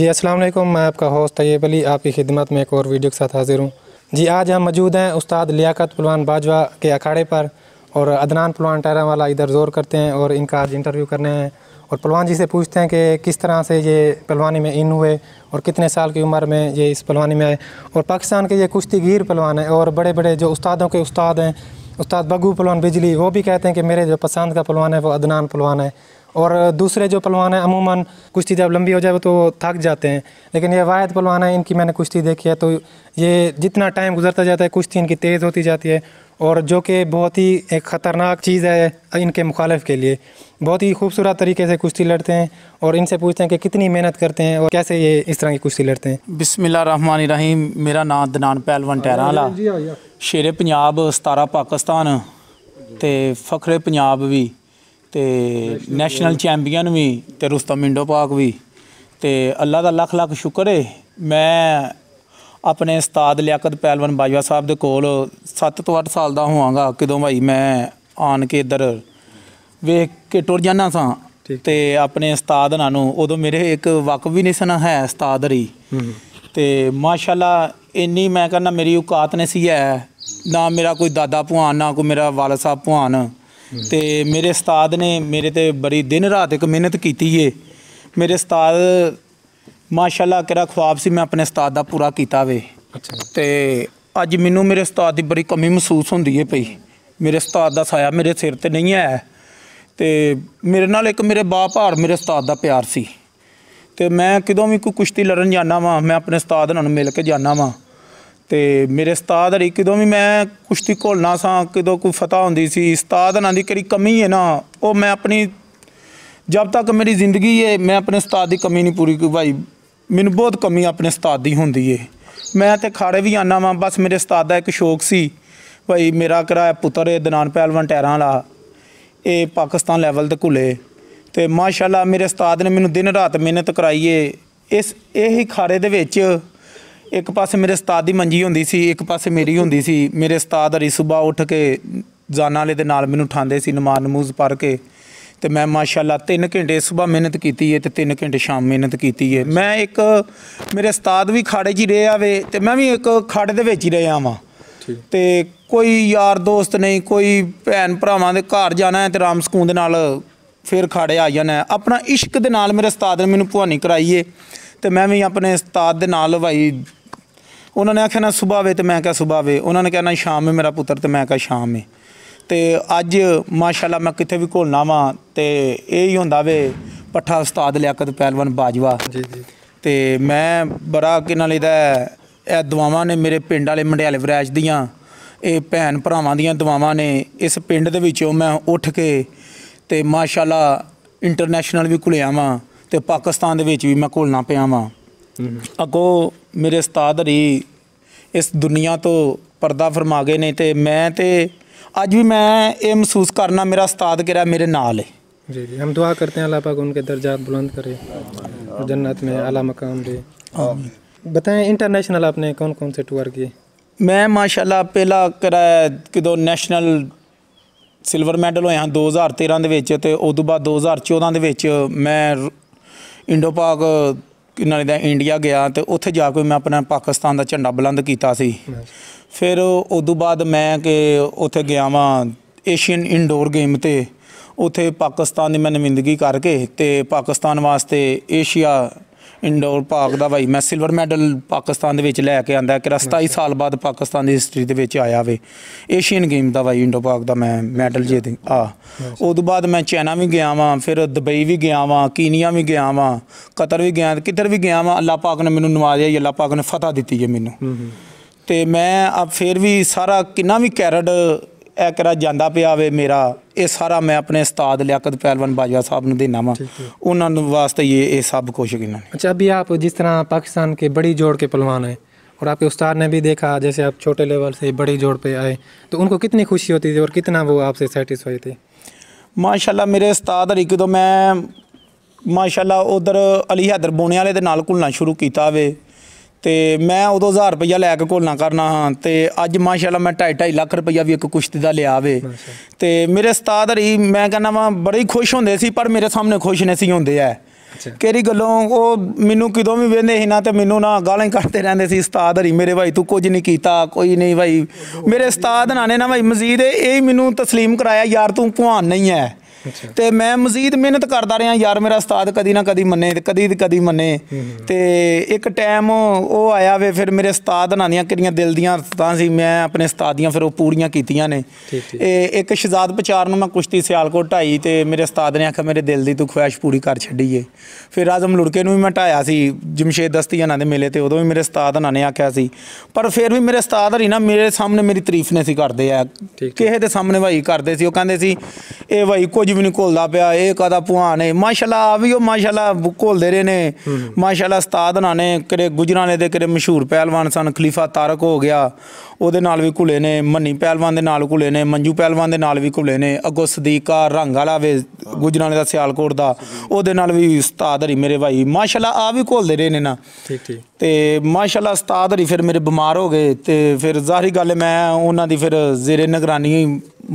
जी अस्सलाम वालेकुम मैं आपका होस्ट तैयब अली आपकी खिदमत में एक और वीडियो के साथ हाज़िर हूँ जी आज हम मौजूद हैं उस्ताद लियाकत पलवान बाजवा के अखाड़े पर और अदनान पलवान टैरा वाला इधर ज़ोर करते हैं और इनका आज इंटरव्यू करने हैं और पलवान जी से पूछते हैं कि किस तरह से ये पलवानी में इन हुए और कितने साल की उम्र में ये इस पलवानी में आए और पाकिस्तान के ये कुश्तीगीर पलवान हैं और बड़े बड़े जो उस्तादों के उस्ताद हैं उस्ताद बगू पलवान बिजली वो भी कहते हैं कि मेरे जो पसंद का पलवान है वो अदनान पलवान है और दूसरे जो पहलवान हैं अमूमन कुश्ती जब लंबी हो जाए तो थक जाते हैं लेकिन ये वायद पहलवान हैं इनकी मैंने कुश्ती देखी है तो ये जितना टाइम गुजरता जाता है कुश्ती इनकी तेज़ होती जाती है और जो कि बहुत ही एक ख़तरनाक चीज़ है इनके मुखालफ के लिए बहुत ही खूबसूरत तरीके से कुश्ती लड़ते हैं और इनसे पूछते हैं कि कितनी मेहनत करते हैं और कैसे ये इस तरह की कुश्ती लड़ते हैं रहमान रहीम मेरा नाम दनान पहलवान टहरा हाँ हाँ हाँ शेर पंजाब सतारा पाकिस्तान तो फखरे पंजाब भी ਤੇ ਨੈਸ਼ਨਲ ਚੈਂਪੀਅਨ ਵੀ ਤੇ ਰੁਸਤਮ ਇੰਡੋ ਪਾਕ ਵੀ ਤੇ ਅੱਲਾ ਦਾ ਲੱਖ ਲੱਖ ਸ਼ੁਕਰ ਹੈ ਮੈਂ ਆਪਣੇ ਉਸਤਾਦ ਲਿਆਕਤ ਪਹਿਲਵਾਨ ਬਾਜਵਾ ਸਾਹਿਬ ਦੇ ਕੋਲ 7 ਤੋਂ 8 ਸਾਲ ਦਾ ਹੋਵਾਂਗਾ ਕਿਦੋਂ ਭਾਈ ਮੈਂ ਆਣ ਕੇ ਇੱਧਰ ਵੇਖ ਕੇ ਟੁਰ ਜਾਣਾ ਸਾਂ ਤੇ ਆਪਣੇ ਉਸਤਾਦ ਨਾਲ ਨੂੰ ਉਦੋਂ ਮੇਰੇ ਇੱਕ ਵਕਫ ਵੀ ਨਹੀਂ ਸਨ ਹੈ ਉਸਤਾਦ ਰੀ ਤੇ ਮਾਸ਼ਾਅੱਲਾ ਇੰਨੀ ਮੈਂ ਕਹਿੰਦਾ ਮੇਰੀ ਔਕਾਤ ਨਹੀਂ ਸੀ ਹੈ ਨਾ ਮੇਰਾ ਕੋਈ ਦਾਦਾ ਭਵਾਨ ਨਾ ਕੋਈ ਮੇਰਾ ਵਾਲਾ ਸਾਹਿਬ ਭਵਾਨ ਤੇ ਮੇਰੇ ਉਸਤਾਦ ਨੇ ਮੇਰੇ ਤੇ ਬੜੀ ਦਿਨ ਰਾਤ ਇੱਕ ਮਿਹਨਤ ਕੀਤੀ ਏ ਮੇਰੇ ਉਸਤਾਦ ਮਾਸ਼ਾਅੱਲਾ ਕਿਹੜਾ ਖੁਆਬ ਸੀ ਮੈਂ ਆਪਣੇ ਉਸਤਾਦ ਦਾ ਪੂਰਾ ਕੀਤਾ ਵੇ ਤੇ ਅੱਜ ਮੈਨੂੰ ਮੇਰੇ ਉਸਤਾਦ ਦੀ ਬੜੀ ਕਮੀ ਮਹਿਸੂਸ ਹੁੰਦੀ ਏ ਭਈ ਮੇਰੇ ਉਸਤਾਦ ਦਾ ਸਾਇਆ ਮੇਰੇ ਸਿਰ ਤੇ ਨਹੀਂ ਹੈ ਤੇ ਮੇਰੇ ਨਾਲ ਇੱਕ ਮੇਰੇ ਬਾਪ ਹਾਰ ਮੇਰੇ ਉਸਤਾਦ ਦਾ ਪਿਆਰ ਸੀ ਤੇ ਮੈਂ ਕਿਦੋਂ ਵੀ ਕੋਈ ਕੁਸ਼ਤੀ ਲੜਨ ਜਾਣਾ ਵਾਂ ਮੈਂ ਆਪਣੇ ਉਸਤਾਦ ਨਾਲ ਮਿਲ ਕੇ ਜਾਣਾ ਵਾਂ ਤੇ ਮੇਰੇ ਉਸਤਾਦ ਅਰੀ ਕਿਦੋਂ ਵੀ ਮੈਂ ਕੁਸ਼ਤੀ ਘੋਲਣਾ ਸਾਂ ਕਿਦੋਂ ਕੋਈ ਫਤਾ ਹੁੰਦੀ ਸੀ ਉਸਤਾਦ ਨਾਲ ਦੀ ਕਿਹੜੀ ਕਮੀ ਹੈ ਨਾ ਉਹ ਮੈਂ ਆਪਣੀ ਜਦ ਤੱਕ ਮੇਰੀ ਜ਼ਿੰਦਗੀ ਹੈ ਮੈਂ ਆਪਣੇ ਉਸਤਾਦ ਦੀ ਕਮੀ ਨਹੀਂ ਪੂਰੀ ਕੋਈ ਭਾਈ ਮੈਨੂੰ ਬਹੁਤ ਕਮੀ ਆਪਣੇ ਉਸਤਾਦ ਦੀ ਹੁੰਦੀ ਹੈ ਮੈਂ ਤੇ ਖਾੜੇ ਵੀ ਆਨਾ ਵਾਂ ਬਸ ਮੇਰੇ ਉਸਤਾਦ ਦਾ ਇੱਕ ਸ਼ੌਕ ਸੀ ਭਾਈ ਮੇਰਾ ਕਰਾ ਪੁੱਤਰ ਇਹ ਦਨਾਨ ਪਹਿਲਵਾਨ ਟੈਰਾਂ ਵਾਲਾ ਇਹ ਪਾਕਿਸਤਾਨ ਲੈਵਲ ਤੇ ਘੁਲੇ ਤੇ ਮਾਸ਼ਾਅੱਲਾ ਮੇਰੇ ਉਸਤਾਦ ਨੇ ਮੈਨੂੰ ਦਿਨ ਰਾਤ ਮਿਹਨਤ ਕਰਾਈਏ ਇਸ ਇਹੀ ਖਾੜੇ ਦੇ ਵਿੱਚ ਇੱਕ ਪਾਸੇ ਮੇਰੇ ਉਸਤਾਦ ਦੀ ਮੰਜੀ ਹੁੰਦੀ ਸੀ ਇੱਕ ਪਾਸੇ ਮੇਰੀ ਹੁੰਦੀ ਸੀ ਮੇਰੇ ਉਸਤਾਦ ਹਰੀ ਸੁਬਾ ਉੱਠ ਕੇ ਜਾਨਾਂ ਵਾਲੇ ਦੇ ਨਾਲ ਮੈਨੂੰ ਉਠਾਉਂਦੇ ਸੀ ਨਮਾਜ਼ ਨਮੂਜ਼ ਪੜ ਕੇ ਤੇ ਮੈਂ ਮਾਸ਼ਾਅੱਲਾ 3 ਘੰਟੇ ਸਵੇਰ ਮਿਹਨਤ ਕੀਤੀ ਏ ਤੇ 3 ਘੰਟੇ ਸ਼ਾਮ ਮਿਹਨਤ ਕੀਤੀ ਏ ਮੈਂ ਇੱਕ ਮੇਰੇ ਉਸਤਾਦ ਵੀ ਖਾੜੇ ਜੀ ਰਹੇ ਆਵੇ ਤੇ ਮੈਂ ਵੀ ਇੱਕ ਖਾੜੇ ਦੇ ਵਿੱਚ ਹੀ ਰਿਹਾ ਆਵਾਂ ਤੇ ਕੋਈ ਯਾਰ ਦੋਸਤ ਨਹੀਂ ਕੋਈ ਭੈਣ ਭਰਾਵਾਂ ਦੇ ਘਰ ਜਾਣਾ ਹੈ ਤੇ ਰਾਮ ਸਕੂਨ ਦੇ ਨਾਲ ਫੇਰ ਖਾੜੇ ਆ ਜਾਣਾ ਆਪਣਾ ਇਸ਼ਕ ਦੇ ਨਾਲ ਮੇਰੇ ਉਸਤਾਦ ਨੇ ਮੈਨੂੰ ਭਵਾਨੀ ਏ ਤੇ ਮੈਂ ਵੀ ਆਪਣੇ ਉਸਤਾਦ ਦੇ ਨਾਲ ਭਾਈ ਉਹਨਾਂ ਨੇ ਆਖਿਆ ਨਾ ਸਵੇਰ ਵੇ ਤੇ ਮੈਂ ਕਿਹਾ ਸਵੇਰ ਵੇ ਉਹਨਾਂ ਨੇ ਕਹਿਣਾ ਸ਼ਾਮ ਹੈ ਮੇਰਾ ਪੁੱਤਰ ਤੇ ਮੈਂ ਕਿਹਾ ਸ਼ਾਮ ਹੈ ਤੇ ਅੱਜ ਮਾਸ਼ਾਅੱਲਾ ਮੈਂ ਕਿੱਥੇ ਵੀ ਘੋਲਣਾ ਵਾਂ ਤੇ ਇਹ ਹੀ ਹੁੰਦਾ ਵੇ ਪੱਠਾ ਉਸਤਾਦ ਲਿਆਕਤ ਪਹਿਲਵਾਨ ਬਾਜਵਾ ਜੀ ਜੀ ਤੇ ਮੈਂ ਬੜਾ ਕਿਨਾਂ ਲਈਦਾ ਇਹ ਦੁਆਵਾਂ ਨੇ ਮੇਰੇ ਪਿੰਡ ਵਾਲੇ ਮੰਡਿਆਲੇ ਵਿਰਾਜ ਦੀਆਂ ਇਹ ਭੈਣ ਭਰਾਵਾਂ ਦੀਆਂ ਦੁਆਵਾਂ ਨੇ ਇਸ ਪਿੰਡ ਦੇ ਵਿੱਚੋਂ ਮੈਂ ਉੱਠ ਕੇ ਤੇ ਮਾਸ਼ਾਅੱਲਾ ਇੰਟਰਨੈਸ਼ਨਲ ਵੀ ਘੁਲਿਆ ਵਾਂ ਤੇ ਪਾਕਿਸਤਾਨ ਦੇ ਵਿੱਚ ਵੀ ਮੈਂ ਘੁਲਣਾ ਪਿਆ ਵਾਂ ਅਗੋ ਮੇਰੇ ਉਸਤਾਦ ਹਰੀ ਇਸ ਦੁਨੀਆ ਤੋਂ ਪਰਦਾ ਫਰਮਾ ਗਏ ਨੇ ਤੇ ਮੈਂ ਤੇ ਅੱਜ ਵੀ ਮੈਂ ਇਹ ਮਹਿਸੂਸ ਕਰਨਾ ਮੇਰਾ ਉਸਤਾਦ ਕਿਹੜਾ ਮੇਰੇ ਨਾਲ ਹੈ ਜੀ ਜੀ ਹਮ ਦੁਆ ਕਰਤੇ ਹਾਂ ਅੱਲਾਹ ਪਾਕ ਉਹਨਾਂ ਦੇ ਦਰਜਾ ਬੁਲੰਦ ਕਰੇ ਜੰਨਤ और ਆਲਾ ਮਕਾਮ ਦੇ ਆਮੀਨ ਬਤਾਏ ਇੰਟਰਨੈਸ਼ਨਲ ਆਪਨੇ ਕੌਣ ਕੌਣ ਸੇ ਟੂਰ ਕੀ ਮੈਂ ਮਾਸ਼ਾਅੱਲਾ ਪਹਿਲਾ ਕਰਾਇ ਕਿ ਦੋ ਨੈਸ਼ਨਲ ਸਿਲਵਰ ਮੈਡਲ ਹੋਇਆ 2013 ਦੇ ਵਿੱਚ ਤੇ ਉਸ ਤੋਂ ਬਾਅਦ 2014 ਦੇ ਵਿੱਚ ਮੈਂ ਇੰਡੋ ਪਾਕ ਨਾਲੇ ਦਾ ਇੰਡੀਆ ਗਿਆ ਤੇ ਉੱਥੇ ਜਾ ਕੇ ਮੈਂ ਆਪਣਾ ਪਾਕਿਸਤਾਨ ਦਾ ਝੰਡਾ ਬੁਲੰਦ ਕੀਤਾ ਸੀ ਫਿਰ ਉਸ ਤੋਂ ਬਾਅਦ ਮੈਂ ਕਿ ਉੱਥੇ ਗਿਆ ਵਾਂ ਏਸ਼ੀਅਨ ਇਨਡੋਰ ਗੇਮ ਤੇ ਉੱਥੇ ਪਾਕਿਸਤਾਨ ਦੀ ਮੈਂ ਨੁਮਾਇੰਦਗੀ ਕਰਕੇ ਤੇ ਪਾਕਿਸਤਾਨ ਵਾਸਤੇ ਏਸ਼ੀਆ ਇੰਡੋਰ ਪਾਕ ਦਾ ਭਾਈ ਮੈਂ ਸਿਲਵਰ ਮੈਡਲ ਪਾਕਿਸਤਾਨ ਦੇ ਵਿੱਚ ਲੈ ਕੇ ਆਂਦਾ ਕਿ ਰਸਤਾ ਸਾਲ ਬਾਅਦ ਪਾਕਿਸਤਾਨ ਦੀ ਹਿਸਟਰੀ ਦੇ ਵਿੱਚ ਆਇਆ ਵੇ ਏਸ਼ੀਅਨ ਗੇਮ ਦਾ ਭਾਈ ਇੰਡੋ ਪਾਕ ਦਾ ਮੈਂ ਮੈਡਲ ਜੇ ਆ ਉਦੋਂ ਬਾਅਦ ਮੈਂ ਚైనా ਵੀ ਗਿਆ ਵਾਂ ਫਿਰ ਦੁਬਈ ਵੀ ਗਿਆ ਵਾਂ ਕੀਨੀਆ ਵੀ ਗਿਆ ਵਾਂ ਕਤਰ ਵੀ ਗਿਆ ਕਿੱਧਰ ਵੀ ਗਿਆ ਵਾਂ ਅੱਲਾਹ ਪਾਕ ਨੇ ਮੈਨੂੰ ਨਵਾਜ਼ਿਆ ਹੀ ਅੱਲਾਹ ਪਾਕ ਨੇ ਫਤਹ ਦਿੱਤੀ ਜੇ ਮੈਨੂੰ ਤੇ ਮੈਂ ਆ ਫਿਰ ਵੀ ਸਾਰਾ ਕਿੰਨਾ ਵੀ ਕੈਰਡ ਇਹ ਕਿਹੜਾ ਜਾਂਦਾ ਪਿਆ ਵੇ ਮੇਰਾ ਇਹ ਸਾਰਾ ਮੈਂ ਆਪਣੇ ਉਸਤਾਦ ਲਿਆਕਤ ਪਹਿਲਵਾਨ ਬਾਜਵਾ ਸਾਹਿਬ ਨੂੰ ਦੇਣਾ ਵਾ ਉਹਨਾਂ ਨੂੰ ਵਾਸਤੇ ਇਹ ਇਹ ਸਭ ਕੁਝ ਇਹਨਾਂ ਨੇ ਵੀ ਆਪ ਜਿਸ ਤਰ੍ਹਾਂ ਪਾਕਿਸਤਾਨ ਕੇ ਬੜੀ ਜੋੜ ਕੇ ਪਹਿਲਵਾਨ ਹੈ ਔਰ ਆਪਕੇ ਉਸਤਾਦ ਨੇ ਵੀ ਦੇਖਾ ਜੈਸੇ ਆਪ ਛੋਟੇ ਲੈਵਲ ਸੇ ਬੜੀ ਜੋੜ ਪੇ ਆਏ ਤਾਂ तो ਕਿਤਨੀ ਖੁਸ਼ੀ ਹੁੰਦੀ ਸੀ ਔਰ ਕਿਤਨਾ ਉਹ ਆਪ ਸੇ ਸੈਟੀਸਫਾਈ थे ਮਾਸ਼ਾਅੱਲਾ ਮੇਰੇ ਉਸਤਾਦ ਇੱਕ ਤੋਂ ਮੈਂ ਮਾਸ਼ਾਅੱਲਾ ਉਧਰ ਅਲੀ ਹਦਰ ਬੋਣੇ ਵਾਲੇ ਦੇ ਨਾਲ ਘੁਲਣਾ ਸ਼ੁਰੂ ਕੀਤਾ ਵੇ ਤੇ ਮੈਂ ਉਦੋਂ 1000 ਰੁਪਇਆ ਲੈ ਕੇ ਘੋਲਣਾ ਕਰਨਾ ਹਾਂ ਤੇ ਅੱਜ ਮਾਸ਼ਾਅੱਲਾ ਮੈਂ 2.5 ਲੱਖ ਰੁਪਇਆ ਵੀ ਇੱਕ ਕੁਸ਼ਤੀ ਦਾ ਲਿਆ ਵੇ ਤੇ ਮੇਰੇ ਉਸਤਾਦ ਹਰੀ ਮੈਂ ਕਹਿੰਦਾ ਵਾਂ ਬੜੇ ਖੁਸ਼ ਹੁੰਦੇ ਸੀ ਪਰ ਮੇਰੇ ਸਾਹਮਣੇ ਖੁਸ਼ ਨਹੀਂ ਸੀ ਹੁੰਦੇ ਐ ਕਿਹੜੀ ਗੱਲੋਂ ਉਹ ਮੈਨੂੰ ਕਿਦੋਂ ਵੀ ਵੇਂਦੇ ਸੀ ਨਾ ਤੇ ਮੈਨੂੰ ਨਾ ਗਾਲਾਂ ਹੀ ਕੱਢਦੇ ਰਹਿੰਦੇ ਸੀ ਉਸਤਾਦ ਹਰੀ ਮੇਰੇ ਭਾਈ ਤੂੰ ਕੁਝ ਨਹੀਂ ਕੀਤਾ ਕੋਈ ਨਹੀਂ ਭਾਈ ਮੇਰੇ ਉਸਤਾਦ ਨਾਨੇ ਨਾ ਭਾਈ ਮਜ਼ੀਦ ਇਹ ਹੀ ਮੈਨੂੰ ਤਸਲੀਮ ਕਰਾਇਆ ਯਾਰ ਤੂੰ ਭਵਾਨ ਨਹੀਂ ਐ ਤੇ ਮੈਂ ਮਜ਼ੀਦ ਮਿਹਨਤ ਕਰਦਾ ਰਿਹਾ ਯਾਰ ਮੇਰਾ ਉਸਤਾਦ ਕਦੀ ਨਾ ਕਦੀ ਮੰਨੇ ਕਦੀ ਕਦੀ ਮੰਨੇ ਤੇ ਇੱਕ ਟਾਈਮ ਉਹ ਆਇਆ ਵੇ ਫਿਰ ਮੇਰੇ ਉਸਤਾਦ ਨਾਲ ਦੀਆਂ ਕਿੰਨੀਆਂ ਦਿਲ ਦੀਆਂ ਤਾਂ ਸੀ ਮੈਂ ਆਪਣੇ ਉਸਤਾਦ ਦੀਆਂ ਫਿਰ ਉਹ ਪੂਰੀਆਂ ਕੀਤੀਆਂ ਨੇ ਇਹ ਇੱਕ ਸ਼ਹਜ਼ਾਦ ਪਚਾਰ ਨੂੰ ਮੈਂ ਕੁਸ਼ਤੀ ਸਿਆਲਕੋਟ ਢਾਈ ਤੇ ਮੇਰੇ ਉਸਤਾਦ ਨੇ ਆਖਿਆ ਮੇਰੇ ਦਿਲ ਦੀ ਤੂੰ ਖੁਆਇਸ਼ ਪੂਰੀ ਕਰ ਛੱਡੀ ਏ ਫਿਰ ਆਜ਼ਮ ਲੁੜਕੇ ਨੂੰ ਵੀ ਮੈਂ ਢਾਇਆ ਸੀ ਜਮਸ਼ੇਦ ਦਸਤੀ ਉਹਨਾਂ ਦੇ ਮੇਲੇ ਤੇ ਉਦੋਂ ਵੀ ਮੇਰੇ ਉਸਤਾਦ ਉਹਨਾਂ ਨੇ ਆਖਿਆ ਸੀ ਪਰ ਫਿਰ ਵੀ ਮੇਰੇ ਉਸਤਾਦ ਹਰੀ ਨਾ ਮੇਰੇ ਸਾਹਮਣੇ ਮੇਰੀ ਤਾਰੀਫ ਨਹੀਂ ਸੀ ਕਰਦੇ ਆ ਕਿਸੇ ਦੇ ਸਾਹਮਣੇ ਵਾਈ ਕਰਦੇ ਸੀ ਉਹ ਕਹਿੰਦੇ ਸੀ ਇਹ ਵਾਈ ਕੁਝ ਕੁਝ ਵੀ ਨਹੀਂ ਘੋਲਦਾ ਪਿਆ ਇਹ ਕਾਦਾ ਪੁਹਾਨ ਹੈ ਮਾਸ਼ਾਅੱਲਾ ਆ ਵੀ ਉਹ ਮਾਸ਼ਾਅੱਲਾ ਘੋਲਦੇ ਰਹੇ ਨੇ ਮਾਸ਼ਾਅੱਲਾ ਉਸਤਾਦ ਨਾ ਨੇ ਕਰੇ ਗੁਜਰਾਂ ਨੇ ਦੇ ਕਰੇ ਮਸ਼ਹੂਰ ਪਹਿਲਵਾਨ ਸਨ ਖਲੀਫਾ ਤਾਰਕ ਹੋ ਗਿਆ ਉਹਦੇ ਨਾਲ ਵੀ ਘੁਲੇ ਨੇ ਮੰਨੀ ਪਹਿਲਵਾਨ ਦੇ ਨਾਲ ਘੁਲੇ ਨੇ ਮੰਜੂ ਪਹਿਲਵਾਨ ਦੇ ਨਾਲ ਵੀ ਘੁਲੇ ਨੇ ਅੱਗੋਂ ਸਦੀਕਾ ਰੰਗ ਵਾਲਾ ਵੇ ਗੁਜਰਾਲੇ ਦਾ ਸਿਆਲਕੋਟ ਦਾ ਉਹਦੇ ਨਾਲ ਵੀ ਉਸਤਾਦ ਹਰੀ ਮੇਰੇ ਭਾਈ ਮਾਸ਼ਾਅੱਲਾ ਆ ਵੀ ਘੁਲਦੇ ਰਹੇ ਨੇ ਨਾ ਠੀਕ ਠੀਕ ਤੇ ਮਾਸ਼ਾਅੱਲਾ ਉਸਤਾਦ ਹਰੀ ਫਿਰ ਮੇਰੇ ਬਿਮਾਰ ਹੋ ਗਏ ਤੇ ਫਿਰ ਜ਼ਾਹਰੀ ਗੱਲ ਮੈਂ ਉਹਨਾਂ ਦੀ ਫਿਰ ਜ਼ੇਰੇ ਨਿਗਰਾਨੀ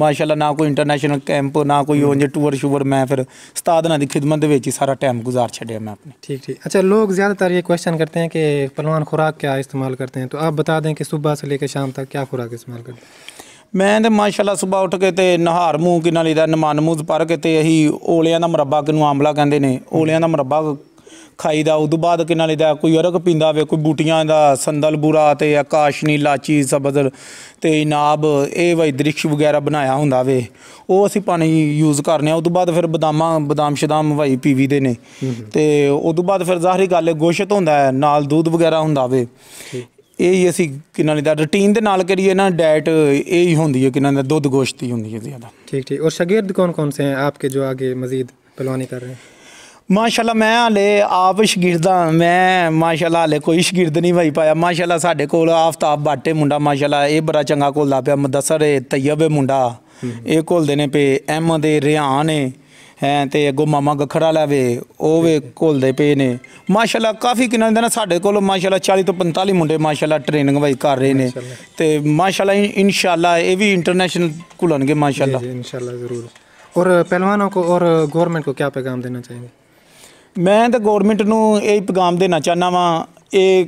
ਮਾਸ਼ਾਅੱਲਾ ਨਾ ਕੋਈ ਇੰਟਰਨੈਸ਼ਨਲ ਕੈਂਪ ਨਾ ਕੋਈ ਉਹਨੇ ਟੂਰ ਸ਼ੂਰ ਮੈਂ ਫਿਰ ਉਸਤਾਦ ਨਾਲ ਦੀ ਖਿਦਮਤ ਦੇ ਵਿੱਚ ਹੀ ਸਾਰਾ टाइम गुजार छे मैं अपने ठीक ठीक अच्छा लोग ज़्यादातर ये क्वेश्चन करते हैं कि पलवान खुराक क्या इस्तेमाल करते हैं तो आप बता दें कि सुबह से लेकर शाम था ਕਿਆ ਖੁਰਾਕ ਇਸਤੇਮਾਲ ਕਰਦੇ ਮੈਂ ਤੇ ਮਾਸ਼ਾਅੱਲਾ ਸਵੇਰ ਉੱਠ ਕੇ ਤੇ ਨਹਾਰ ਮੂੰਹ ਕਿਨਾਂ ਲਈਦਾ ਨਮਨ ਮੂੰਹ ਪਰ ਕੇ ਤੇ ਇਹੀ ਓਲਿਆਂ ਦਾ ਮਰੱਬਾ ਕਿਨੂੰ ਆਮਲਾ ਕਹਿੰਦੇ ਨੇ ਓਲਿਆਂ ਦਾ ਮਰੱਬਾ ਖਾਈਦਾ ਉਦੋਂ ਬਾਅਦ ਕਿਨਾਂ ਲਈਦਾ ਕੋਈ ਅਰਗ ਪੀਂਦਾ ਵੇ ਕੋਈ ਬੂਟੀਆਂ ਦਾ ਸੰਦਲ ਬੂਰਾ ਤੇ ਆਕਾਸ਼ਨੀ ਲਾਚੀ ਸਬਦਰ ਤੇ ਇਨਾਬ ਇਹ ਵਈ ਦ੍ਰਿਸ਼ ਵਗੈਰਾ ਬਣਾਇਆ ਹੁੰਦਾ ਵੇ ਉਹ ਅਸੀਂ ਪਾਣੀ ਯੂਜ਼ ਕਰਨੇ ਆ ਉਦੋਂ ਬਾਅਦ ਫਿਰ ਬਦਾਮਾਂ ਬਦਾਮ ਸ਼ਦਾਮ ਵਈ ਪੀਵੀ ਦੇ ਨੇ ਤੇ ਉਦੋਂ ਬਾਅਦ ਫਿਰ ਜ਼ਾਹਰੀ ਗੱਲ ਹੈ ਗੋਸ਼ਤ ਹੁੰਦਾ ਹੈ ਨਾਲ ਦੁੱਧ ਵਗੈਰਾ ਹੁੰਦਾ ਵੇ ਇਹ ਹੀ ਅਸੀਂ ਕਿੰਨਾ ਨਹੀਂ ਦਾ ਰੁਟੀਨ ਦੇ ਨਾਲ ਕਰੀਏ ਨਾ ਡਾਈਟ ਇਹ ਹੀ ਹੁੰਦੀ ਹੈ ਕਿੰਨਾ ਦਾ ਦੁੱਧ ਗੋਸ਼ਤ ਹੀ ਹੁੰਦੀ ਹੈ ਜ਼ਿਆਦਾ ਠੀਕ ਠੀਕ ਔਰ ਸ਼ਗਿਰਦ ਕੌਣ ਕੌਣ ਸੇ ਹੈ ਆਪਕੇ ਜੋ ਅਗੇ ਮਜ਼ੀਦ ਪਹਿਲਵਾਨੀ ਕਰ ਰਹੇ ਮਾਸ਼ਾਅੱਲਾ ਮੈਂ ਹਲੇ ਆਪ ਸ਼ਗਿਰਦਾਂ ਮੈਂ ਮਾਸ਼ਾਅੱਲਾ ਹਲੇ ਕੋਈ ਸ਼ਗਿਰਦ ਨਹੀਂ ਭਾਈ ਪਾਇਆ ਮਾਸ਼ਾਅੱਲਾ ਸਾਡੇ ਕੋਲ ਆਫਤਾਬ ਬਾਟੇ ਮੁੰਡਾ ਮਾਸ਼ਾਅੱਲਾ ਇਹ ਬੜਾ ਚੰਗਾ ਘੁਲਦਾ ਪਿਆ ਮਦਸਰ ਤੈਯਬ ਮੁੰਡਾ ਇਹ ਕੋਲ ਨੇ ਪੇ ਅਹਿਮਦ ਦੇ ਰਿਹਾਨ ਨੇ ਹੈ ਤੇ ਅੱਗੋਂ ਮਾਮਾ ਗਖੜਾ ਲਾਵੇ ਉਹ ਵੇ ਕੋਲਦੇ ਪਏ ਨੇ ਮਾਸ਼ਾਅੱਲਾ ਕਾਫੀ ਕਿੰਨਾ ਦਿਨ ਸਾਡੇ ਕੋਲ ਮਾਸ਼ਾਅੱਲਾ 40 ਤੋਂ 45 ਮੁੰਡੇ ਮਾਸ਼ਾਅੱਲਾ ਟ੍ਰੇਨਿੰਗ ਵਾਈ ਕਰ ਰਹੇ ਨੇ ਤੇ ਮਾਸ਼ਾਅੱਲਾ ਇਨਸ਼ਾਅੱਲਾ ਇਹ ਵੀ ਇੰਟਰਨੈਸ਼ਨਲ ਕੁਲਣਗੇ ਮਾਸ਼ਾਅੱਲਾ ਜੀ ਇਨਸ਼ਾਅੱਲਾ ਜ਼ਰੂਰ ਔਰ ਪਹਿਲਵਾਨਾਂ ਕੋ ਔਰ ਗਵਰਨਮੈਂਟ ਕੋ ਕੀ ਪੈਗਾਮ ਦੇਣਾ ਚਾਹੀਦਾ ਮੈਂ ਤਾਂ ਗਵਰਨਮੈਂਟ ਨੂੰ ਇਹ ਪੈਗਾਮ ਦੇਣਾ ਚਾਹਨਾ ਵਾਂ ਇਹ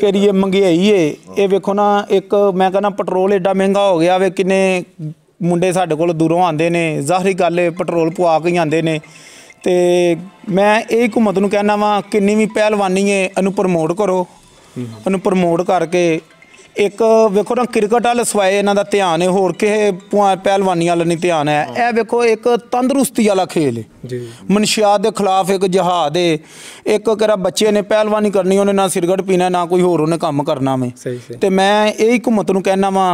ਕਰੀਏ ਮੰਗਿਆਈ ਏ ਇਹ ਵੇਖੋ ਨਾ ਇੱਕ ਮੈਂ ਕਹਿੰਦਾ ਪੈਟਰੋਲ ਐਡਾ ਮਹਿੰਗਾ ਹੋ ਗਿਆ ਵੇ ਕਿੰਨੇ ਮੁੰਡੇ ਸਾਡੇ ਕੋਲ ਦੂਰੋਂ ਆਉਂਦੇ ਨੇ ਜ਼ਾਹਰੀ ਗੱਲ ਹੈ ਪੈਟਰੋਲ ਪਵਾ ਕੇ ਹੀ ਆਉਂਦੇ ਨੇ ਤੇ ਮੈਂ ਇਹ ਹਕੂਮਤ ਨੂੰ ਕਹਿਣਾ ਵਾਂ ਕਿੰਨੀ ਵੀ ਪਹਿਲਵਾਨੀ ਹੈ ਇਹਨੂੰ ਪ੍ਰਮੋਟ ਕਰੋ ਇਹਨੂੰ ਪ੍ਰਮੋਟ ਕਰਕੇ ਇੱਕ ਵੇਖੋ ਨਾ ਕ੍ਰਿਕਟ ਵਾਲ ਸਵਾਏ ਇਹਨਾਂ ਦਾ ਧਿਆਨ ਹੈ ਹੋਰ ਕਿਸੇ ਪਹਿਲਵਾਨੀ ਵਾਲ ਨਹੀਂ ਧਿਆਨ ਹੈ ਇਹ ਵੇਖੋ ਇੱਕ ਤੰਦਰੁਸਤੀ ਵਾਲਾ ਖੇਲ ਹੈ ਜੀ ਮਨਸ਼ਿਆਦ ਦੇ ਖਿਲਾਫ ਇੱਕ ਜਹਾਦ ਹੈ ਇੱਕ ਕਿਹੜਾ ਬੱਚੇ ਨੇ ਪਹਿਲਵਾਨੀ ਕਰਨੀ ਉਹਨੇ ਨਾ ਸਿਰਗੜ ਪੀਣਾ ਨਾ ਕੋਈ ਹੋਰ ਉਹਨੇ ਕੰਮ ਕਰਨਾ ਵੇ ਤੇ ਮੈਂ ਇਹ ਹਕੂਮਤ ਨੂੰ ਕਹਿਣਾ ਵਾਂ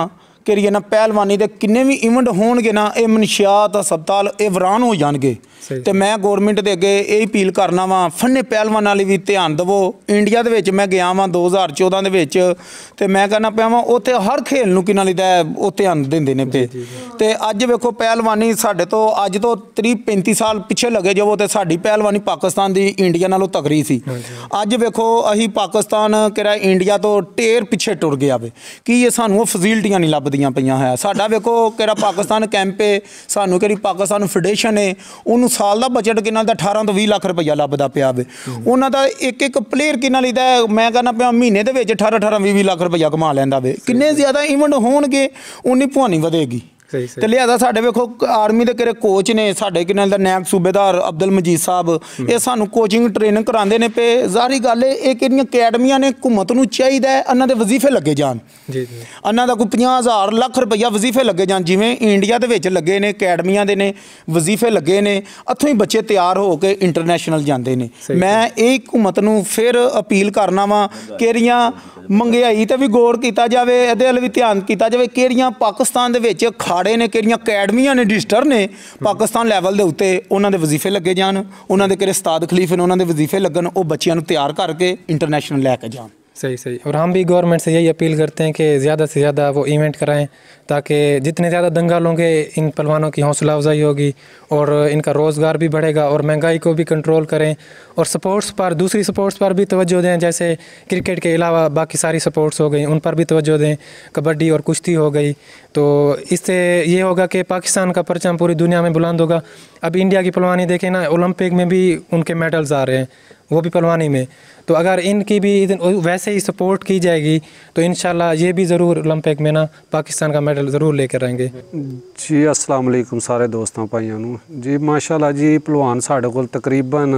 ਕਰੀਏ ਨਾ ਪਹਿਲਵਾਨੀ ਦੇ ਕਿੰਨੇ ਵੀ ਇਵੈਂਟ ਹੋਣਗੇ ਨਾ ਇਹ ਮਨਸ਼ਿਆਤ ਹਸਪਤਾਲ ਇਹ ਵਰਾਨ ਹੋ ਜਾਣਗੇ ਤੇ ਮੈਂ ਗਵਰਨਮੈਂਟ ਦੇ ਅੱਗੇ ਇਹ ਅਪੀਲ ਕਰਨਾ ਵਾਂ ਫੰਨੇ ਪਹਿਲਵਾਨਾਂ ਲਈ ਵੀ ਧਿਆਨ ਦਿਵੋ ਇੰਡੀਆ ਦੇ ਵਿੱਚ ਮੈਂ ਗਿਆ ਵਾਂ 2014 ਦੇ ਵਿੱਚ ਤੇ ਮੈਂ ਕਹਿੰਦਾ ਪਿਆ ਵਾਂ ਉੱਥੇ ਹਰ ਖੇਲ ਨੂੰ ਕਿੰਨਾ ਲਈ ਦਾ ਉਹ ਧਿਆਨ ਦਿੰਦੇ ਨੇ ਤੇ ਤੇ ਅੱਜ ਵੇਖੋ ਪਹਿਲਵਾਨੀ ਸਾਡੇ ਤੋਂ ਅੱਜ ਤੋਂ 30 35 ਸਾਲ ਪਿੱਛੇ ਲੱਗੇ ਜਿਵੇਂ ਤੇ ਸਾਡੀ ਪਹਿਲਵਾਨੀ ਪਾਕਿਸਤਾਨ ਦੀ ਇੰਡੀਆ ਨਾਲੋਂ ਤਕਰੀ ਸੀ ਅੱਜ ਵੇਖੋ ਅਸੀਂ ਪਾਕਿਸਤਾਨ ਕਿਹੜਾ ਇੰਡੀਆ ਤੋਂ ਟੇਰ ਪਿੱਛੇ ਟੁਰ ਗਿਆ ਵੇ ਕੀ ਇਹ ਸਾਨੂੰ ਉਹ ਫਜ਼ੀਲਟੀਆਂ ਨਹੀਂ ਲੱਭਦੀਆਂ ਕਰਦੀਆਂ ਪਈਆਂ ਹੈ ਸਾਡਾ ਵੇਖੋ ਕਿਹੜਾ ਪਾਕਿਸਤਾਨ ਕੈਂਪ ਏ ਸਾਨੂੰ ਕਿਹੜੀ ਪਾਕਿਸਤਾਨ ਫੈਡਰੇਸ਼ਨ ਏ ਉਹਨੂੰ ਸਾਲ ਦਾ ਬਜਟ ਕਿੰਨਾ ਦਾ 18 ਤੋਂ 20 ਲੱਖ ਰੁਪਈਆ ਲੱਭਦਾ ਪਿਆ ਵੇ ਉਹਨਾਂ ਦਾ ਇੱਕ ਇੱਕ ਪਲੇਅਰ ਕਿੰਨਾ ਲਈਦਾ ਮੈਂ ਕਹਿੰਦਾ ਪਿਆ ਮਹੀਨੇ ਦੇ ਵਿੱਚ 18 18 20 20 ਲੱਖ ਰੁਪਈਆ ਕਮਾ ਲੈਂਦਾ ਵੇ ਕਿੰਨੇ ਜ਼ਿਆਦਾ ਇਵੈਂਟ ਹੋਣਗੇ ਉਨੀ ਭਵਾਨੀ ਵਧੇਗੀ ਤੇ ਲਿਆਦਾ ਸਾਡੇ ਵੇਖੋ ਆਰਮੀ ਦੇ ਕਿਰੇ ਕੋਚ ਨੇ ਸਾਡੇ ਕਿਨਾਂ ਦਾ ਨਾਇਬ ਸੂਬੇਦਾਰ ਅਬਦੁਲ ਮਜੀਦ ਸਾਹਿਬ ਇਹ ਸਾਨੂੰ ਕੋਚਿੰਗ ਟ੍ਰੇਨਿੰਗ ਕਰਾਉਂਦੇ ਨੇ ਪੇ ਜ਼ਾਹਰੀ ਗੱਲ ਇਹ ਕਿਹੜੀਆਂ ਅਕੈਡਮੀਆਂ ਨੇ ਹਕੂਮਤ ਨੂੰ ਚਾਹੀਦਾ ਹੈ ਇਹਨਾਂ ਦੇ ਵਜ਼ੀਫੇ ਲੱਗੇ ਜਾਣ ਜੀ ਜੀ ਇਹਨਾਂ ਦਾ ਕੋਈ 50000 ਲੱਖ ਰੁਪਈਆ ਵਜ਼ੀਫੇ ਲੱਗੇ ਜਾਣ ਜਿਵੇਂ ਇੰਡੀਆ ਦੇ ਵਿੱਚ ਲੱਗੇ ਨੇ ਅਕੈਡਮੀਆਂ ਦੇ ਨੇ ਵਜ਼ੀਫੇ ਲੱਗੇ ਨੇ ਇੱਥੋਂ ਹੀ ਬੱਚੇ ਤਿਆਰ ਹੋ ਕੇ ਇੰਟਰਨੈਸ਼ਨਲ ਜਾਂਦੇ ਨੇ ਮੈਂ ਇਹ ਹਕੂਮਤ ਨੂੰ ਫਿਰ ਅਪੀਲ ਕਰਨਾ ਵਾ ਕਿਹੜੀਆਂ ਮੰਗਿਆਈ ਤੇ ਵੀ ਗੌਰ ਕੀਤਾ ਜਾਵੇ ਇਹਦੇ ਵੱਲ ਵੀ ਧਿਆਨ ਕੀਤਾ ਜਾਵੇ ਕਿਹੜੀਆਂ ਪਾਕਿਸਤਾਨ ਦੇ ਵਿੱਚ ਖਾ ਅਖਾੜੇ ਨੇ ਕਿਹੜੀਆਂ ਅਕੈਡਮੀਆਂ ਨੇ ਡਿਸਟਰ ਨੇ ਪਾਕਿਸਤਾਨ ਲੈਵਲ ਦੇ ਉੱਤੇ ਉਹਨਾਂ ਦੇ ਵਜ਼ੀਫੇ ਲੱਗੇ ਜਾਣ ਉਹਨਾਂ ਦੇ ਕਿਹੜੇ ਉਸਤਾਦ ਖਲੀਫ ਨੇ ਉਹਨਾਂ ਦੇ ਵਜ਼ੀਫੇ ਲੱਗਣ ਉਹ ਬੱਚਿਆਂ ਨੂੰ ਤਿਆਰ ਕਰਕੇ ਇੰਟਰਨੈਸ਼ਨਲ ਲੈ ਕੇ ਜਾਣ सही सही और हम भी गवर्नमेंट से यही अपील करते हैं कि ज़्यादा से ज़्यादा वो इवेंट कराएं ताकि जितने ज़्यादा दंगा लोंगे इन पलवानों की हौसला अफजाई होगी और इनका रोज़गार भी बढ़ेगा और महंगाई को भी कंट्रोल करें और स्पोर्ट्स पर दूसरी स्पोर्ट्स पर भी तवज्जो दें जैसे क्रिकेट के अलावा बाकी सारी स्पोर्ट्स हो गई उन पर भी तोज्जो दें कबड्डी और कुश्ती हो गई तो इससे ये होगा कि पाकिस्तान का परचम पूरी दुनिया में बुलंद होगा अब इंडिया की पलवानी देखें ना ओलंपिक में भी उनके मेडल्स आ रहे हैं वो भी पलवानी में तो अगर इनकी भी वैसे ही सपोर्ट की जाएगी तो इन ये भी ज़रूर ओलंपिक में ना ਪਾਕਿਸਤਾਨ ਦਾ ਮੈਡਲ ਜ਼ਰੂਰ ਲੈ ਕੇ ਰਹਿਣਗੇ ਜੀ ਅਸਲਾਮ ਅਲੈਕੁਮ ਸਾਰੇ ਦੋਸਤਾਂ ਭਾਈਆਂ ਨੂੰ ਜੀ ਮਾਸ਼ਾਅੱਲਾ ਜੀ ਪਹਿਲਵਾਨ ਸਾਡੇ ਕੋਲ ਤਕਰੀਬਨ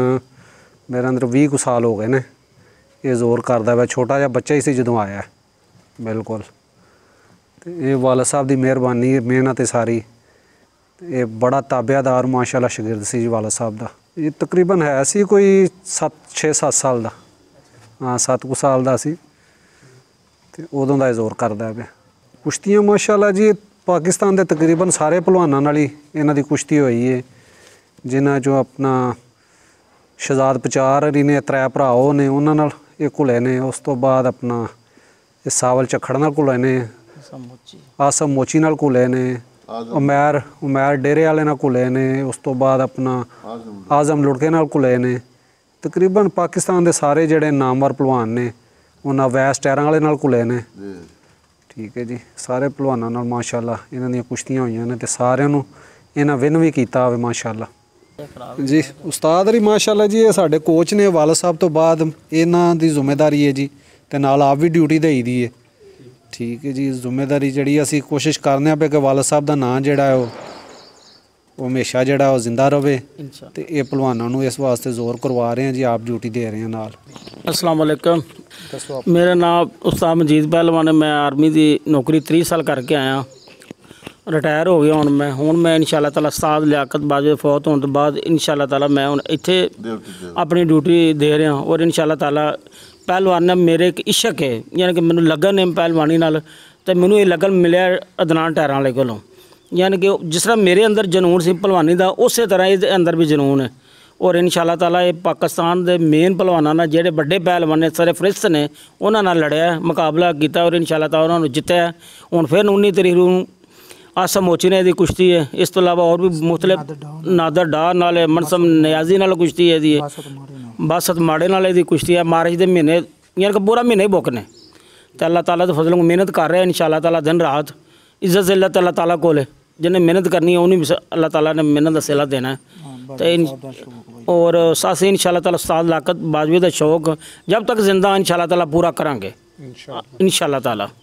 ਮੇਰੇ ਅੰਦਰ 20 ਕੁ ਸਾਲ ਹੋ ਗਏ ਨੇ ਇਹ ਜ਼ੋਰ ਕਰਦਾ ਵਾ ਛੋਟਾ ਜਿਹਾ ਬੱਚਾ ਹੀ ਸੀ ਜਦੋਂ ਆਇਆ ਬਿਲਕੁਲ ਤੇ ਇਹ ਵਾਲਾ ਸਾਹਿਬ ਦੀ ਮਿਹਰਬਾਨੀ ਮਿਹਨਤ ਹੈ ਸਾਰੀ ਇਹ ਬੜਾ ਤਾਬਿਆਦਾਰ ਮਾਸ਼ਾਅੱਲਾ ਸ਼ਾਗਿਰਦ ਸੀ ਜੀ ਵਾਲਾ ਸਾਹਿਬ ਦਾ ਇਹ ਤਕਰੀਬਨ ਹੈ ਸੀ ਕੋਈ 7 6-7 ਸਾਲ ਦਾ ਹਾਂ 7 ਕੁ ਸਾਲ ਦਾ ਸੀ ਤੇ ਉਦੋਂ ਦਾ ਜ਼ੋਰ ਕਰਦਾ ਪਿਆ ਕੁਸ਼ਤੀਆਂ ਮਾਸ਼ਾਅੱਲਾ ਜੀ ਪਾਕਿਸਤਾਨ ਦੇ ਤਕਰੀਬਨ ਸਾਰੇ ਪਹਿਲਵਾਨਾਂ ਨਾਲ ਹੀ ਇਹਨਾਂ ਦੀ ਕੁਸ਼ਤੀ ਹੋਈ ਹੈ ਜਿਨ੍ਹਾਂ ਜੋ ਆਪਣਾ ਸ਼ਹਜ਼ਾਦ ਪਚਾਰ ਅਲੀ ਨੇ ਤਰੇ ਭਰਾਓ ਨੇ ਉਹਨਾਂ ਨਾਲ ਇਹ ਘੁਲੇ ਨੇ ਉਸ ਤੋਂ ਬਾਅਦ ਆਪਣਾ ਇਹ ਸਾਵਲ ਚੱਖੜ ਨਾਲ ਘੁਲੇ ਨੇ ਆਸਮ ਮੋਚੀ ਨਾਲ ਘੁਲੇ ਨੇ ਉਮੈਰ ਉਮੈਰ ਡੇਰੇ ਵਾਲੇ ਨਾਲ ਘੁਲੇ ਨੇ ਉਸ ਤੋਂ ਬਾਅਦ ਆਪਣਾ ਆਜ਼ਮ ਲੁੜਕੇ ਨਾਲ ਘੁਲੇ ਨੇ ਤਕਰੀਬਨ ਪਾਕਿਸਤਾਨ ਦੇ ਸਾਰੇ ਜਿਹੜੇ ਨਾਮਵਰ ਪਹਿਲਵਾਨ ਨੇ ਉਹਨਾਂ ਵੈਸ ਟੈਰਾਂ ਵਾਲੇ ਨਾਲ ਘੁਲੇ ਨੇ ਠੀਕ ਹੈ ਜੀ ਸਾਰੇ ਪਹਿਲਵਾਨਾਂ ਨਾਲ ਮਾਸ਼ਾਅੱਲਾ ਇਹਨਾਂ ਦੀਆਂ ਕੁਸ਼ਤੀਆਂ ਹੋਈਆਂ ਨੇ ਤੇ ਸਾਰਿਆਂ ਨੂੰ ਇਹਨਾਂ ਵਿਨ ਵੀ ਕੀਤਾ ਹੋਵੇ ਮਾਸ਼ਾਅੱਲਾ ਜੀ ਉਸਤਾਦ ਰੀ ਮਾਸ਼ਾਅੱਲਾ ਜੀ ਇਹ ਸਾਡੇ ਕੋਚ ਨੇ ਵਾਲਾ ਸਾਹਿਬ ਤੋਂ ਬਾਅਦ ਇਹਨਾਂ ਦੀ ਜ਼ਿੰਮੇਵਾਰੀ ਹੈ ਜੀ ਤੇ ਨਾਲ ਆਪ ਵੀ ਡਿਊਟੀ ਦੇਈ ਦੀ ਹੈ ਠੀਕ ਹੈ ਜੀ ਜ਼ਿੰਮੇਵਾਰੀ ਜਿਹੜੀ ਅਸੀਂ ਕੋਸ਼ਿਸ਼ ਕਰਨੇ ਆ ਪਏ ਕਿ ਵਾਲਦ ਸਾਹਿਬ ਦਾ ਨਾਂ ਜਿਹੜਾ ਹੈ ਉਹ ਉਹ ਹਮੇਸ਼ਾ ਜਿਹੜਾ ਉਹ ਜ਼ਿੰਦਾ ਰਵੇ ਤੇ ਇਹ ਪਹਿਲਵਾਨਾਂ ਨੂੰ ਇਸ ਵਾਸਤੇ ਜ਼ੋਰ ਕਰਵਾ ਰਹੇ ਆ ਜੀ ਆਪ ਡਿਊਟੀ ਦੇ ਰਹੇ ਆ ਨਾਲ ਅਸਲਾਮ ਅਲੈਕਮ ਮੇਰਾ ਨਾਮ ਉਸਤਾਦ ਮਜੀਦ ਪਹਿਲਵਾਨ ਹੈ ਮੈਂ ਆਰਮੀ ਦੀ ਨੌਕਰੀ 30 ਸਾਲ ਕਰਕੇ ਆਇਆ ਰਿਟਾਇਰ ਹੋ ਗਿਆ ਹੁਣ ਮੈਂ ਹੁਣ ਮੈਂ ਇਨਸ਼ਾਅੱਲਾ ਤਾਲਾ ਸਾਦ ਲਿਆਕਤ ਬਾਜੇ ਫੌਤ ਹੋਣ ਤੋਂ ਬਾਅਦ ਇਨਸ਼ਾਅੱਲਾ ਤਾਲਾ ਮੈਂ ਹੁਣ ਇੱਥੇ ਆਪਣੀ ਡਿਊਟੀ ਦੇ ਰਿਹਾ ਔਰ ਇਨਸ਼ਾਅੱਲਾ ਤਾਲਾ ਪਹਿਲਵਾਨ ਮੇਰੇ ਇੱਕ ਇਸ਼ਕ ਹੈ ਯਾਨੀ ਕਿ ਮੈਨੂੰ ਲੱਗਨ ਹੈ ਪਹਿਲਵਾਨੀ ਨਾਲ ਤੇ ਮੈਨੂੰ ਇਹ ਲਗਨ ਮਿਲਿਆ ਅਦਨਾਨ ਟੈਰਾਂ ਵਾਲੇ ਕੋਲੋਂ ਯਾਨੀ ਕਿ ਜਿਸ ਤਰ੍ਹਾਂ ਮੇਰੇ ਅੰਦਰ ਜਨੂਨ ਸੀ ਪਹਿਲਵਾਨੀ ਦਾ ਉਸੇ ਤਰ੍ਹਾਂ ਇਹਦੇ ਅੰਦਰ ਵੀ ਜਨੂਨ ਹੈ ਔਰ ਇਨਸ਼ਾਅੱਲਾ ਤਾਲਾ ਇਹ ਪਾਕਿਸਤਾਨ ਦੇ ਮੇਨ ਪਹਿਲਵਾਨਾਂ ਨਾਲ ਜਿਹੜੇ ਵੱਡੇ ਪਹਿਲਵਾਨ ਨੇ ਸਾਰੇ ਫਰਿਸਤ ਨੇ ਉਹਨਾਂ ਨਾਲ ਲੜਿਆ ਮੁਕਾਬਲਾ ਕੀਤਾ ਔਰ ਇਨਸ਼ਾਅੱਲਾ ਤਾਲਾ ਉਹਨਾਂ ਨੂੰ ਜਿੱਤਿਆ ਹੁਣ ਫਿਰ 19 ਤਰੀਕ ਨੂੰ ਆਸਮ ਹੋਚੀ ਨੇ ਦੀ ਕੁਸ਼ਤੀ ਹੈ ਇਸ ਤੋਂ ਇਲਾਵਾ ਹੋਰ ਵੀ ਮੁxtਲਫ ਨਾਦਰ ਡਾ ਨਾਲ ਮਨਸਮ ਨਿਆਜ਼ੀ ਨਾਲ ਕੁਸ਼ਤੀ ਹੈ ਦੀ ਬਸ ਮਾੜੇ ਨਾਲ ਇਹਦੀ ਕੁਸ਼ਤੀ ਹੈ ਮਾਰਚ ਦੇ ਮਹੀਨੇ ਯਾਰ ਕਿ ਪੂਰਾ ਮਹੀਨੇ ਹੀ ਬੁੱਕ ਨੇ ਤੇ ਅੱਲਾਹ ਤਾਲਾ ਦੇ ਫਜ਼ਲ ਨੂੰ ਮਿਹਨਤ ਕਰ ਰਿਹਾ ਇਨਸ਼ਾ ਅੱਲਾਹ ਤਾਲਾ ਦਿਨ ਰਾਤ ਇੱਜ਼ਤ ਜ਼ਿਲਤ ਅੱਲਾਹ ਤਾਲਾ ਕੋਲ ਹੈ ਜਿਹਨੇ ਮਿਹਨਤ ਕਰਨੀ ਹੈ ਉਹਨੂੰ ਅੱਲਾਹ ਤਾਲਾ ਨੇ ਮਿਹਨਤ ਦਾ ਸਿਲਾ ਦੇਣਾ है तो और सासे इन शाला तला उस्ताद लाकत बाजवे का शौक जब तक जिंदा इन शाला तला पूरा करा इन शाला तला